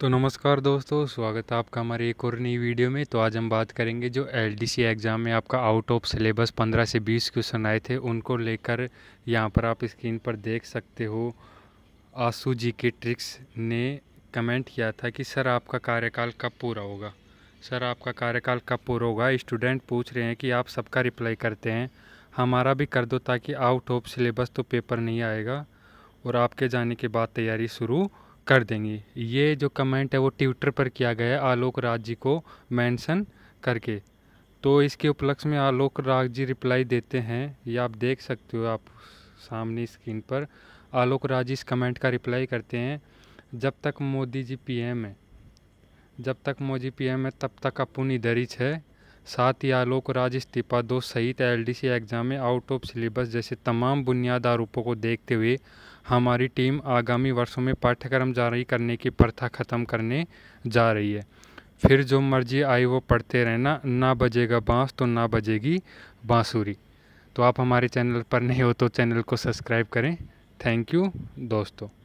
तो नमस्कार दोस्तों स्वागत है आपका हमारे एक और नई वीडियो में तो आज हम बात करेंगे जो एलडीसी एग्ज़ाम में आपका आउट ऑफ सिलेबस 15 से 20 क्वेश्चन आए थे उनको लेकर यहाँ पर आप स्क्रीन पर देख सकते हो आसू जी के ट्रिक्स ने कमेंट किया था कि सर आपका कार्यकाल कब पूरा होगा सर आपका कार्यकाल कब पूरा होगा स्टूडेंट पूछ रहे हैं कि आप सबका रिप्लाई करते हैं हमारा भी कर दो ताकि आउट ऑफ सिलेबस तो पेपर नहीं आएगा और आपके जाने के बाद तैयारी शुरू कर देंगी ये जो कमेंट है वो ट्विटर पर किया गया है आलोक राज जी को मेंशन करके तो इसके उपलक्ष्य में आलोक राज जी रिप्लाई देते हैं ये आप देख सकते हो आप सामने स्क्रीन पर आलोक राज जी इस कमेंट का रिप्लाई करते हैं जब तक मोदी जी पीएम है जब तक मोदी पीएम है तब तक अपन इधर ही है साथ ही आलोक राज इस्तीफा दो सहित एलडीसी एग्ज़ाम में आउट ऑफ सिलेबस जैसे तमाम बुनियाद आरोपों को देखते हुए हमारी टीम आगामी वर्षों में पाठ्यक्रम जारी करने की प्रथा ख़त्म करने जा रही है फिर जो मर्जी आई वो पढ़ते रहना ना बजेगा बाँस तो ना बजेगी बाँसुरी तो आप हमारे चैनल पर नहीं हो तो चैनल को सब्सक्राइब करें थैंक यू दोस्तों